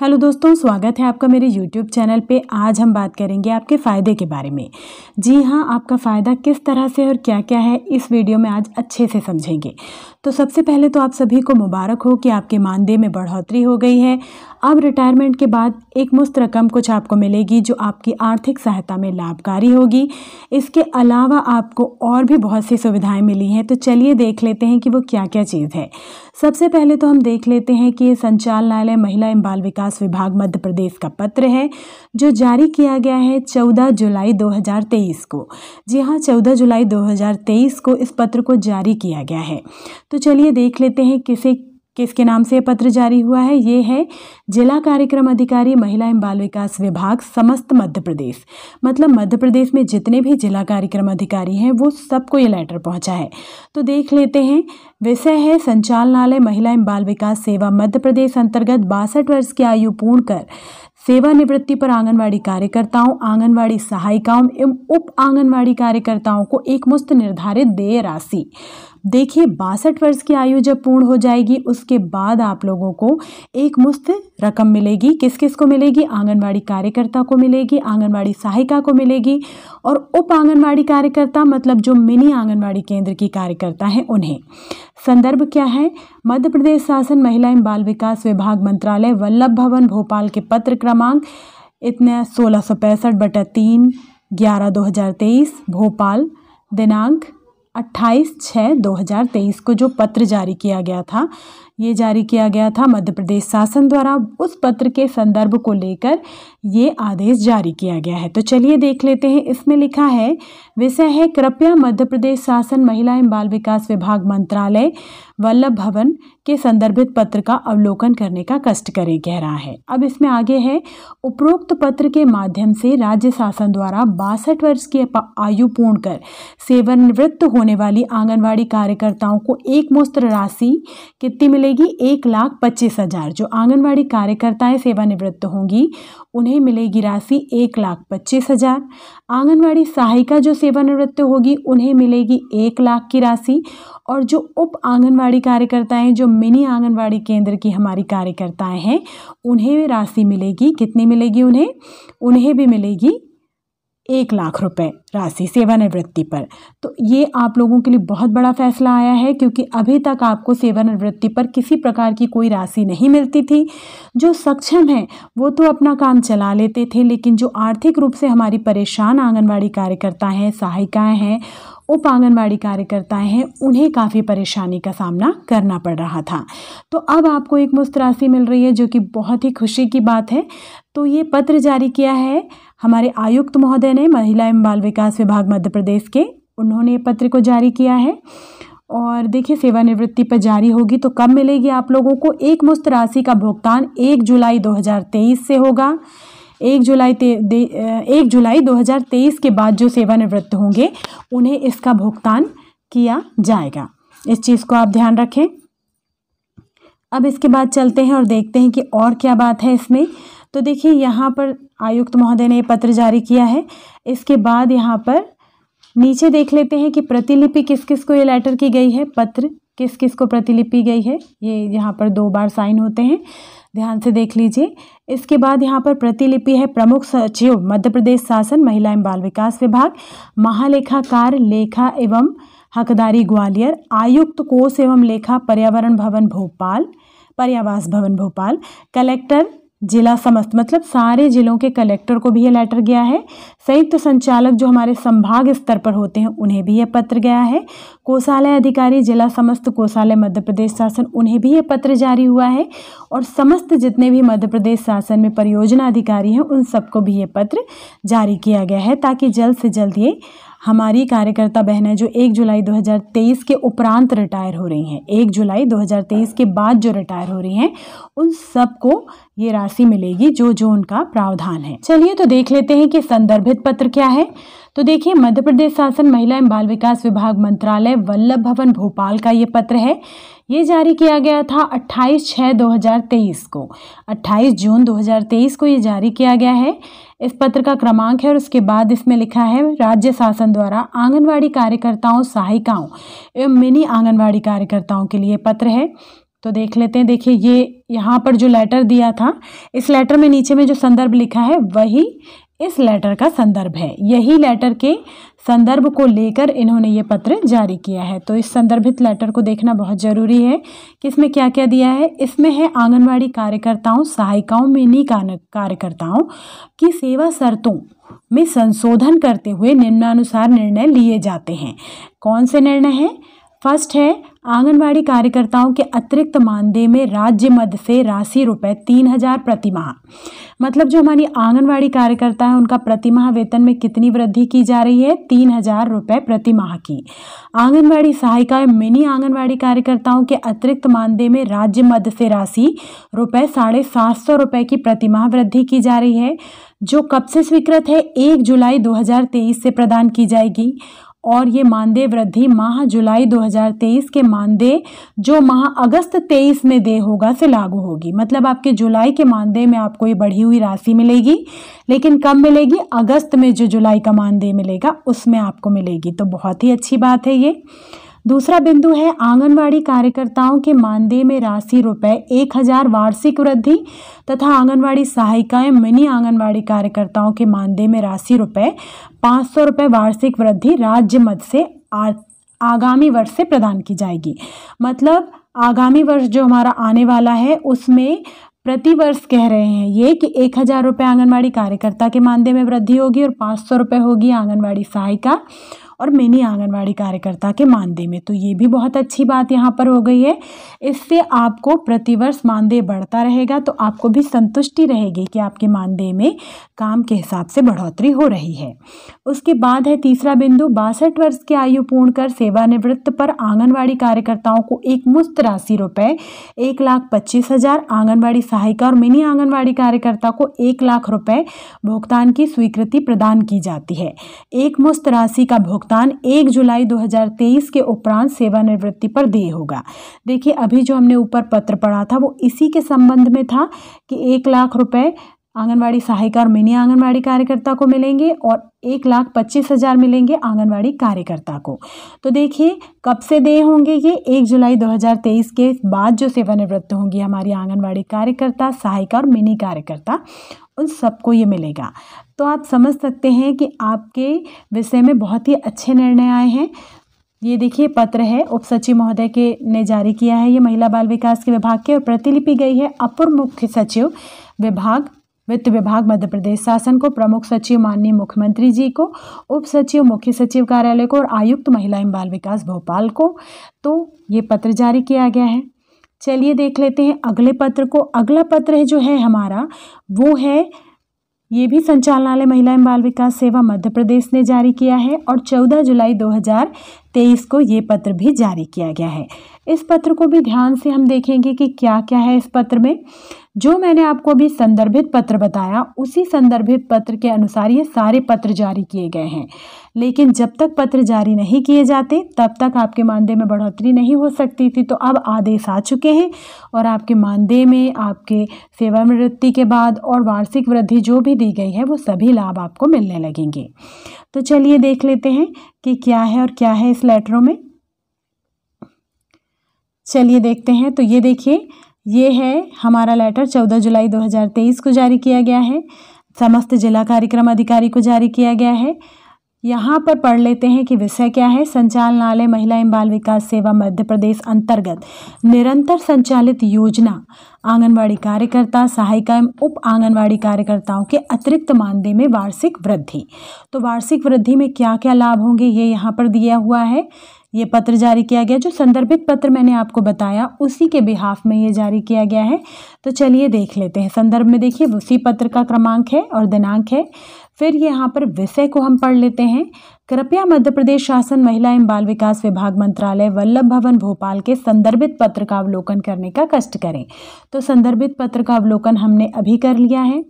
hello दोस्तों स्वागत है आपका मेरे यूट्यूब चैनल पे आज हम बात करेंगे आपके फ़ायदे के बारे में जी हाँ आपका फ़ायदा किस तरह से और क्या क्या है इस वीडियो में आज अच्छे से समझेंगे तो सबसे पहले तो आप सभी को मुबारक हो कि आपके मानदेय में बढ़ोतरी हो गई है अब रिटायरमेंट के बाद एक मुफ्त रकम कुछ आपको मिलेगी जो आपकी आर्थिक सहायता में लाभकारी होगी इसके अलावा आपको और भी बहुत सी सुविधाएँ मिली हैं तो चलिए देख लेते हैं कि वो क्या क्या चीज़ है सबसे पहले तो हम देख लेते हैं कि संचालनालय महिला बाल विकास विकास विभाग मध्य प्रदेश का पत्र है जो जारी किया गया है 14 जुलाई 2023 को जी हाँ 14 जुलाई 2023 को इस पत्र को जारी किया गया है तो चलिए देख लेते हैं किसे किसके नाम से पत्र जारी हुआ है ये है जिला कार्यक्रम अधिकारी महिला एवं बाल विकास विभाग समस्त मध्य प्रदेश मतलब मध्य प्रदेश में जितने भी जिला कार्यक्रम अधिकारी हैं वो सबको ये लेटर पहुंचा है तो देख लेते हैं विषय है संचालनालय महिला एवं बाल विकास सेवा मध्य प्रदेश अंतर्गत बासठ वर्ष की आयु पूर्ण कर सेवानिवृत्ति पर आंगनवाड़ी कार्यकर्ताओं आंगनवाड़ी सहायिकाओं एवं उप आंगनवाड़ी कार्यकर्ताओं को एकमुश्त निर्धारित देय राशि देखिए बासठ वर्ष की आयु जब पूर्ण हो जाएगी उसके बाद आप लोगों को एक मुफ्त रकम मिलेगी किस किस को मिलेगी आंगनवाड़ी कार्यकर्ता को मिलेगी आंगनवाड़ी सहायिका को मिलेगी और उप आंगनबाड़ी कार्यकर्ता मतलब जो मिनी आंगनबाड़ी केंद्र की कार्यकर्ता हैं उन्हें संदर्भ क्या है मध्य प्रदेश शासन महिला एवं बाल विकास विभाग मंत्रालय वल्लभ भवन भोपाल के पत्र क्रमांक इतना सोलह सौ पैंसठ बटा तीन ग्यारह दो हज़ार तेईस भोपाल दिनांक अट्ठाईस छः 2023 को जो पत्र जारी किया गया था ये जारी किया गया था मध्य प्रदेश शासन द्वारा उस पत्र के संदर्भ को लेकर ये आदेश जारी किया गया है तो चलिए देख लेते हैं इसमें लिखा है विषय है कृपया मध्य प्रदेश शासन महिला एवं बाल विकास विभाग मंत्रालय वल्लभ भवन के संदर्भित पत्र का अवलोकन करने का कष्ट करें कह रहा है अब इसमें आगे है उपरोक्त पत्र के माध्यम से राज्य शासन द्वारा बासठ वर्ष की आयु पूर्ण कर सेवानिवृत्त होने वाली आंगनबाड़ी कार्यकर्ताओं को एक मुस्त राशि कितनी मिलेगी एक लाख पच्चीस हजार जो आंगनबाड़ी कार्यकर्ताएं सेवानिवृत्त होंगी उन्हें मिलेगी राशि एक लाख पच्चीस हजार आंगनबाड़ी सहायिका जो सेवानिवृत्त होगी उन्हें मिलेगी एक लाख की राशि और जो उप आंगनवाड़ी कार्यकर्ताएं जो मिनी आंगनवाड़ी केंद्र की हमारी कार्यकर्ताएं हैं उन्हें राशि मिलेगी कितनी मिलेगी उन्हें उन्हें भी मिलेगी एक लाख रुपए राशि सेवानिवृत्ति पर तो ये आप लोगों के लिए बहुत बड़ा फैसला आया है क्योंकि अभी तक आपको सेवानिवृत्ति पर किसी प्रकार की कोई राशि नहीं मिलती थी जो सक्षम है वो तो अपना काम चला लेते थे लेकिन जो आर्थिक रूप से हमारी परेशान आंगनबाड़ी कार्यकर्ता हैं सहायिकाएँ हैं उप आंगनबाड़ी कार्यकर्ताएँ हैं उन्हें काफ़ी परेशानी का सामना करना पड़ रहा था तो अब आपको एक मुस्त राशि मिल रही है जो कि बहुत ही खुशी की बात है तो ये पत्र जारी किया है हमारे आयुक्त महोदय ने महिला एवं बाल विकास विभाग मध्य प्रदेश के उन्होंने पत्र को जारी किया है और देखिए सेवानिवृत्ति पर जारी होगी तो कब मिलेगी आप लोगों को एक मुश्त राशि का भुगतान एक जुलाई 2023 से होगा एक जुलाई ते, एक जुलाई 2023 के बाद जो सेवानिवृत्त होंगे उन्हें इसका भुगतान किया जाएगा इस चीज़ को आप ध्यान रखें अब इसके बाद चलते हैं और देखते हैं कि और क्या बात है इसमें तो देखिए यहाँ पर आयुक्त महोदय ने पत्र जारी किया है इसके बाद यहाँ पर नीचे देख लेते हैं कि प्रतिलिपि किस किस को ये लेटर की गई है पत्र किस किस को प्रतिलिपि गई है ये यहाँ पर दो बार साइन होते हैं ध्यान से देख लीजिए इसके बाद यहाँ पर प्रतिलिपि है प्रमुख सचिव मध्य प्रदेश शासन महिला एवं बाल विकास विभाग महालेखाकार लेखा एवं हकदारी ग्वालियर आयुक्त कोष एवं लेखा पर्यावरण भवन भोपाल पर्यावास भवन भोपाल कलेक्टर जिला समस्त मतलब सारे जिलों के कलेक्टर को भी ये लेटर गया है संयुक्त तो संचालक जो हमारे संभाग स्तर पर होते हैं उन्हें भी ये पत्र गया है कोषालय अधिकारी जिला समस्त कोषालय मध्य प्रदेश शासन उन्हें भी ये पत्र जारी हुआ है और समस्त जितने भी मध्य प्रदेश शासन में परियोजना अधिकारी हैं उन सबको भी ये पत्र जारी किया गया है ताकि जल्द से जल्द ये हमारी कार्यकर्ता बहनें जो 1 जुलाई 2023 के उपरांत रिटायर हो रही हैं 1 जुलाई 2023 के बाद जो रिटायर हो रही हैं उन सबको ये राशि मिलेगी जो जो उनका प्रावधान है चलिए तो देख लेते हैं कि संदर्भित पत्र क्या है तो देखिए मध्य प्रदेश शासन महिला एवं बाल विकास विभाग मंत्रालय वल्लभ भवन भोपाल का ये पत्र है ये जारी किया गया था 28 छः 2023 को 28 जून 2023 को ये जारी किया गया है इस पत्र का क्रमांक है और उसके बाद इसमें लिखा है राज्य शासन द्वारा आंगनवाड़ी कार्यकर्ताओं सहायिकाओं एवं मिनी आंगनवाड़ी कार्यकर्ताओं के लिए पत्र है तो देख लेते हैं देखिए ये यहाँ पर जो लेटर दिया था इस लेटर में नीचे में जो संदर्भ लिखा है वही इस लेटर का संदर्भ है यही लेटर के संदर्भ को लेकर इन्होंने ये पत्र जारी किया है तो इस संदर्भित लेटर को देखना बहुत ज़रूरी है कि इसमें क्या क्या दिया है इसमें है आंगनबाड़ी कार्यकर्ताओं सहायिकाओं में नी कार्यकर्ताओं की सेवा शर्तों में संशोधन करते हुए निम्नानुसार निर्णय लिए जाते हैं कौन से निर्णय हैं फर्स्ट है आंगनबाड़ी कार्यकर्ताओं के अतिरिक्त मानदेय में राज्य मद से राशि रुपए तीन हज़ार प्रतिमाह मतलब जो हमारी आंगनबाड़ी कार्यकर्ता है उनका प्रतिमाह वेतन में कितनी वृद्धि की जा रही है तीन हज़ार रुपये प्रतिमाह की आंगनबाड़ी सहायिकाएं मिनी आंगनबाड़ी कार्यकर्ताओं के अतिरिक्त मानदेय में राज्य मद से राशि रुपये साढ़े सात सौ रुपये की प्रतिमाह वृद्धि की जा रही है जो कब से स्वीकृत है एक जुलाई तेईस से प्रदान की जाएगी और ये मानदेय वृद्धि माह जुलाई 2023 के मानदेय जो माह अगस्त 23 में दे होगा से लागू होगी मतलब आपके जुलाई के मानदेय में आपको ये बढ़ी हुई राशि मिलेगी लेकिन कब मिलेगी अगस्त में जो जुलाई का मानदेय मिलेगा उसमें आपको मिलेगी तो बहुत ही अच्छी बात है ये दूसरा बिंदु है आंगनवाड़ी कार्यकर्ताओं के मानदेय में राशि रुपए एक हजार वार्षिक वृद्धि तथा आंगनवाड़ी सहायिकाएं मिनी आंगनवाड़ी कार्यकर्ताओं के मानदेय में राशि रुपए पाँच सौ रुपये वार्षिक वृद्धि राज्य मद से आगामी वर्ष से प्रदान की जाएगी मतलब आगामी वर्ष जो हमारा आने वाला है उसमें प्रतिवर्ष कह रहे हैं ये कि एक हज़ार रुपये आंगनबाड़ी कार्यकर्ता के मानदेय में वृद्धि होगी और पाँच सौ रुपये होगी आंगनबाड़ी सहायिका और मिनी आंगनबाड़ी कार्यकर्ता के मानदेय में तो ये भी बहुत अच्छी बात यहाँ पर हो गई है इससे आपको प्रतिवर्ष मानदेय बढ़ता रहेगा तो आपको भी संतुष्टि रहेगी कि आपके मानदेय में काम के हिसाब से बढ़ोतरी हो रही है उसके बाद है तीसरा बिंदु बासठ वर्ष की आयु पूर्ण कर सेवानिवृत्त पर आंगनबाड़ी कार्यकर्ताओं को एक मुफ्त राशि रुपए एक लाख पच्चीस हजार आंगनबाड़ी सहायिका और मिनी आंगनबाड़ी कार्यकर्ता को एक लाख रुपए भुगतान की स्वीकृति प्रदान की जाती है एक मुफ्त राशि का भुगतान एक जुलाई दो के उपरांत सेवानिवृत्ति पर देय होगा देखिए अभी जो हमने ऊपर पत्र पढ़ा था वो इसी के संबंध में था कि एक लाख रुपये आंगनवाड़ी सहायिका और मिनी आंगनवाड़ी कार्यकर्ता को मिलेंगे और एक लाख पच्चीस हज़ार मिलेंगे आंगनवाड़ी कार्यकर्ता को तो देखिए कब से दे होंगे ये एक जुलाई 2023 के बाद जो सेवानिवृत्त होंगी हमारी आंगनवाड़ी कार्यकर्ता सहायिका और मिनी कार्यकर्ता उन सबको ये मिलेगा तो आप समझ सकते हैं कि आपके विषय में बहुत ही अच्छे निर्णय आए हैं ये देखिए पत्र है उप सचिव महोदय के ने जारी किया है ये महिला बाल विकास के विभाग के और प्रतिलिपि गई है अपर मुख्य सचिव विभाग वित्त विभाग मध्य प्रदेश शासन को प्रमुख सचिव माननीय मुख्यमंत्री जी को उप सचिव मुख्य सचिव कार्यालय को और आयुक्त महिला एवं बाल विकास भोपाल को तो ये पत्र जारी किया गया है चलिए देख लेते हैं अगले पत्र को अगला पत्र है जो है हमारा वो है ये भी संचालनालय महिला एवं बाल विकास सेवा मध्य प्रदेश ने जारी किया है और 14 जुलाई 2023 को ये पत्र भी जारी किया गया है इस पत्र को भी ध्यान से हम देखेंगे कि क्या क्या है इस पत्र में जो मैंने आपको अभी संदर्भित पत्र बताया उसी संदर्भित पत्र के अनुसार ये सारे पत्र जारी किए गए हैं लेकिन जब तक पत्र जारी नहीं किए जाते तब तक आपके मानदेय में बढ़ोतरी नहीं हो सकती थी तो अब आदेश आ चुके हैं और आपके मानदेय में आपके सेवानिवृत्ति के बाद और वार्षिक वृद्धि जो भी दी गई है वो सभी लाभ आपको मिलने लगेंगे तो चलिए देख लेते हैं कि क्या है और क्या है इस लेटरों में चलिए देखते हैं तो ये देखिए ये है हमारा लेटर चौदह जुलाई 2023 को जारी किया गया है समस्त जिला कार्यक्रम अधिकारी को जारी किया गया है यहाँ पर पढ़ लेते हैं कि विषय क्या है संचालनालय महिला एवं बाल विकास सेवा मध्य प्रदेश अंतर्गत निरंतर संचालित योजना आंगनवाड़ी कार्यकर्ता सहायिका एवं उप आंगनवाड़ी कार्यकर्ताओं के अतिरिक्त मानदेय में वार्षिक वृद्धि तो वार्षिक वृद्धि में क्या क्या लाभ होंगे ये यहाँ पर दिया हुआ है ये पत्र जारी किया गया जो संदर्भित पत्र मैंने आपको बताया उसी के बिहाफ में ये जारी किया गया है तो चलिए देख लेते हैं संदर्भ में देखिए उसी पत्र का क्रमांक है और दिनांक है फिर यहाँ पर विषय को हम पढ़ लेते हैं कृपया मध्य प्रदेश शासन महिला एवं बाल विकास विभाग मंत्रालय वल्लभ भवन भोपाल के संदर्भित पत्र का अवलोकन करने का कष्ट करें तो संदर्भित पत्र का अवलोकन हमने अभी कर लिया है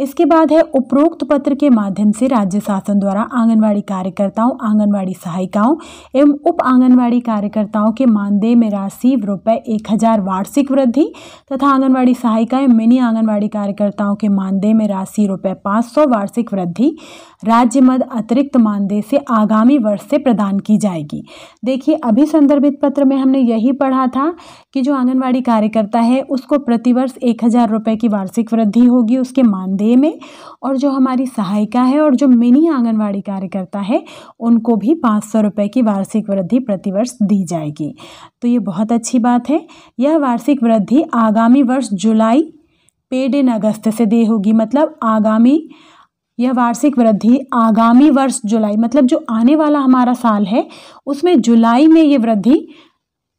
इसके बाद है उपरोक्त पत्र के माध्यम से राज्य शासन द्वारा आंगनवाड़ी कार्यकर्ताओं आंगनवाड़ी सहायिकाओं एवं उप आंगनवाड़ी कार्यकर्ताओं के मानदेय में राशि रुपये एक हजार वार्षिक वृद्धि तथा आंगनवाड़ी सहायिका एवं मिनी आंगनवाड़ी कार्यकर्ताओं के मानदेय में राशि रुपये पाँच सौ वार्षिक वृद्धि राज्य मद अतिरिक्त मानदेय से आगामी वर्ष से प्रदान की जाएगी देखिए अभी संदर्भित पत्र में हमने यही पढ़ा था कि जो आंगनवाड़ी कार्यकर्ता है उसको प्रतिवर्ष एक हजार रुपये की वार्षिक वृद्धि होगी उसके मानदेय कार्य में और जो हमारी सहायिका है और जो मिनी आंगनवाड़ी कार्यकर्ता है उनको भी पाँच सौ रुपये की वार्षिक वृद्धि प्रतिवर्ष दी जाएगी तो ये बहुत अच्छी बात है यह वार्षिक वृद्धि आगामी वर्ष जुलाई पेड इन अगस्त से दे होगी मतलब आगामी यह वार्षिक वृद्धि आगामी वर्ष जुलाई मतलब जो आने वाला हमारा साल है उसमें जुलाई में ये वृद्धि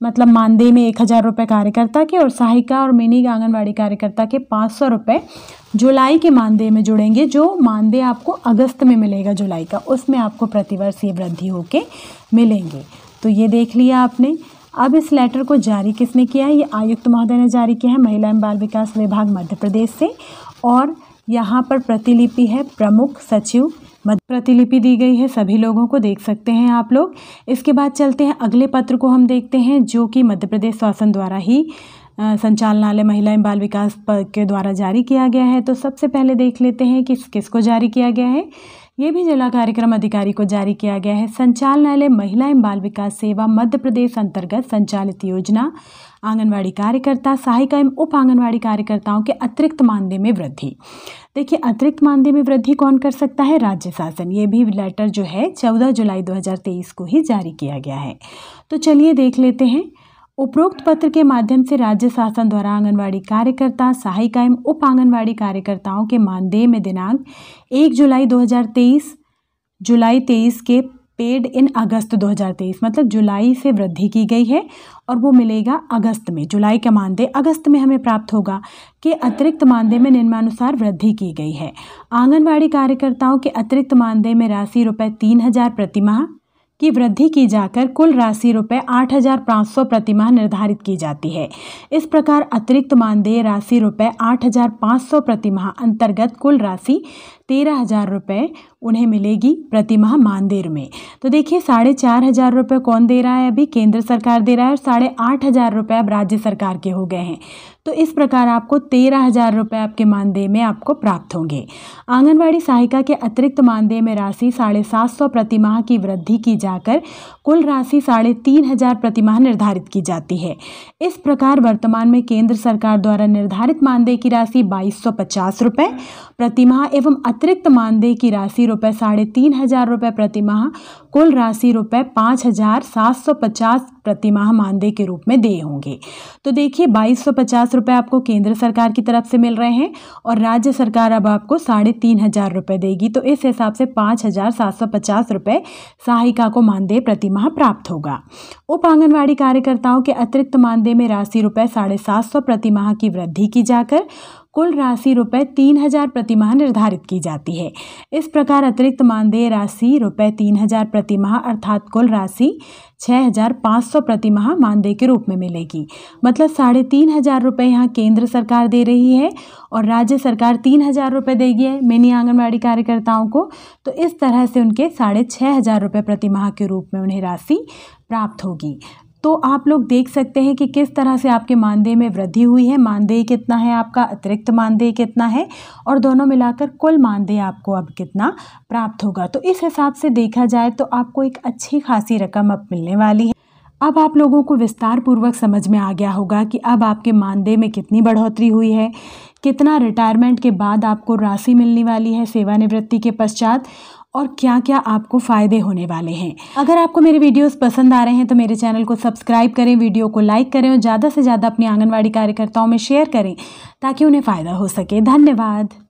मतलब मानदेय में एक हज़ार रुपये कार्यकर्ता के और सहायिका और मिनी आंगनबाड़ी कार्यकर्ता के पाँच सौ रुपये जुलाई के मानदेय में जुड़ेंगे जो मानदेय आपको अगस्त में मिलेगा जुलाई का उसमें आपको प्रतिवर्ष ये वृद्धि होके मिलेंगे तो ये देख लिया आपने अब इस लेटर को जारी किसने किया है ये आयुक्त महोदय ने जारी किया है महिला एवं बाल विकास विभाग मध्य प्रदेश से और यहाँ पर प्रतिलिपि है प्रमुख सचिव प्रतिलिपि दी गई है सभी लोगों को देख सकते हैं आप लोग इसके बाद चलते हैं अगले पत्र को हम देखते हैं जो कि मध्य प्रदेश शासन द्वारा ही संचालनालय महिला एवं बाल विकास के द्वारा जारी किया गया है तो सबसे पहले देख लेते हैं कि किस किसको जारी किया गया है ये भी जिला कार्यक्रम अधिकारी को जारी किया गया है संचालनालय महिला एवं बाल विकास सेवा मध्य प्रदेश अंतर्गत संचालित योजना आंगनवाड़ी कार्यकर्ता सहायिका एवं उप आंगनवाड़ी कार्यकर्ताओं के अतिरिक्त मानदेय में वृद्धि देखिए अतिरिक्त मानदेय में वृद्धि कौन कर सकता है राज्य शासन ये भी लेटर जो है चौदह जुलाई दो को ही जारी किया गया है तो चलिए देख लेते हैं उपरोक्त पत्र के माध्यम से राज्य शासन द्वारा आंगनवाड़ी कार्यकर्ता सहायिका एवं उप आंगनबाड़ी कार्यकर्ताओं के मानदेय में दिनांक 1 जुलाई 2023 जुलाई 23 के पेड इन अगस्त 2023 मतलब जुलाई से वृद्धि की गई है और वो मिलेगा अगस्त में जुलाई का मानदेय अगस्त में हमें प्राप्त होगा के अतिरिक्त मानदेय में निम्नानुसार वृद्धि की गई है आंगनवाड़ी कार्यकर्ताओं के अतिरिक्त मानदेय में राशि रुपये तीन हज़ार प्रतिमाह की वृद्धि की जाकर कुल राशि रुपये आठ हजार पाँच सौ प्रतिमाह निर्धारित की जाती है इस प्रकार अतिरिक्त मानदेय राशि रुपये आठ हजार पाँच सौ प्रतिमाह अंतर्गत कुल राशि तेरह हज़ार रुपये उन्हें मिलेगी प्रतिमाह मानदेय में तो देखिए साढ़े चार हज़ार रुपये कौन दे रहा है अभी केंद्र सरकार दे रहा है और साढ़े आठ हज़ार रुपये अब राज्य सरकार के हो गए हैं तो इस प्रकार आपको तेरह हज़ार रुपये आपके मानदेय में आपको प्राप्त होंगे आंगनबाड़ी सहायिका के अतिरिक्त मानदेय में राशि साढ़े सात सौ प्रतिमाह की वृद्धि की जाकर कुल राशि साढ़े तीन हज़ार प्रतिमाह निर्धारित की जाती है इस प्रकार वर्तमान में केंद्र सरकार द्वारा निर्धारित मानदेय की राशि बाईस सौ पचास रुपये प्रतिमाह एवं अतिरिक्त मानदेय की राशि रुपये साढ़े तीन हज़ार रुपये प्रतिमाह कुल राशि रुपये पाँच हज़ार सात सौ पचास प्रतिमाह मानदेय के रूप में दिए होंगे तो देखिए बाईस सौ पचास रुपये आपको केंद्र सरकार की तरफ से मिल रहे हैं और राज्य सरकार अब आपको साढ़े तीन हज़ार रुपये देगी तो इस हिसाब से पाँच हज़ार सात सौ पचास रुपये सहायिका को मानदेय प्रतिमाह प्राप्त होगा उप आंगनबाड़ी कार्यकर्ताओं के अतिरिक्त मानदेय में राशि रुपये साढ़े सात सौ प्रतिमाह की वृद्धि की जाकर कुल राशि रुपये तीन हजार प्रतिमाह निर्धारित की जाती है इस प्रकार अतिरिक्त मानदेय राशि रुपये तीन हजार प्रतिमाह अर्थात कुल राशि छः हजार पाँच सौ प्रतिमाह मानदेय के रूप में मिलेगी मतलब साढ़े तीन हजार रुपये यहाँ केंद्र सरकार दे रही है और राज्य सरकार तीन हजार रुपये देगी है मिनी आंगनबाड़ी कार्यकर्ताओं को तो इस तरह से उनके साढ़े छः हजार रुपये प्रतिमाह के रूप में उन्हें राशि प्राप्त होगी तो आप लोग देख सकते हैं कि किस तरह से आपके मानदेय में वृद्धि हुई है मानदेय कितना है आपका अतिरिक्त मानदेय कितना है और दोनों मिलाकर कुल मानदेय आपको अब कितना प्राप्त होगा तो इस हिसाब से देखा जाए तो आपको एक अच्छी खासी रकम अब मिलने वाली है अब आप लोगों को विस्तार पूर्वक समझ में आ गया होगा कि अब आपके मानदेय में कितनी बढ़ोतरी हुई है कितना रिटायरमेंट के बाद आपको राशि मिलने वाली है सेवानिवृत्ति के पश्चात और क्या क्या आपको फ़ायदे होने वाले हैं अगर आपको मेरे वीडियोस पसंद आ रहे हैं तो मेरे चैनल को सब्सक्राइब करें वीडियो को लाइक करें और ज़्यादा से ज़्यादा अपने आंगनबाड़ी कार्यकर्ताओं में शेयर करें ताकि उन्हें फ़ायदा हो सके धन्यवाद